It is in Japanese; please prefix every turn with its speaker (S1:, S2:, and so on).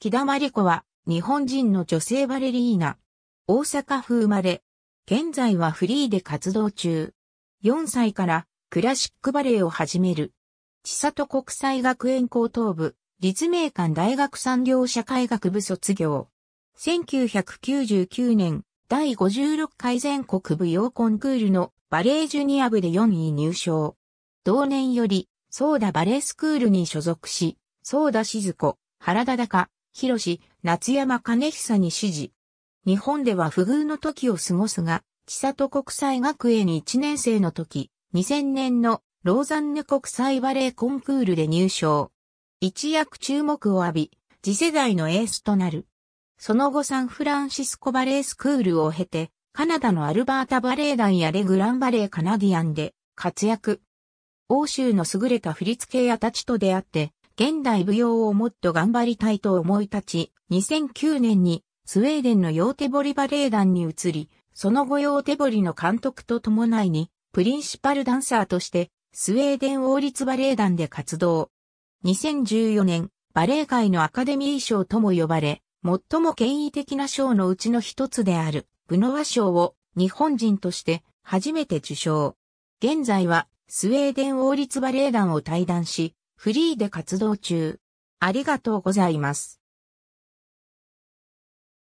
S1: 木田真理子は、日本人の女性バレリーナ。大阪府生まれ。現在はフリーで活動中。4歳からクラシックバレエを始める。千里国際学園高等部、立命館大学産業社会学部卒業。1999年、第56回全国舞踊コンクールのバレエジュニア部で4位入賞。同年より、ソーダバレエスクールに所属し、ソーダ静子、原田高、広夏山兼久に指示。日本では不遇の時を過ごすが、千里国際学園1年生の時、2000年のローザンヌ国際バレエコンクールで入賞。一躍注目を浴び、次世代のエースとなる。その後サンフランシスコバレエスクールを経て、カナダのアルバータバレエ団やレグランバレエカナディアンで活躍。欧州の優れた振付屋たちと出会って、現代舞踊をもっと頑張りたいと思い立ち、2009年にスウェーデンのヨーテボリバレエ団に移り、その後ヨーテボリの監督と伴いに、プリンシパルダンサーとして、スウェーデン王立バレエ団で活動。2014年、バレエ界のアカデミー賞とも呼ばれ、最も権威的な賞のうちの一つである、ブノワ賞を日本人として初めて受賞。現在はスウェーデン王立バレエ団を退団し、フリーで活動中。ありがとう
S2: ございます。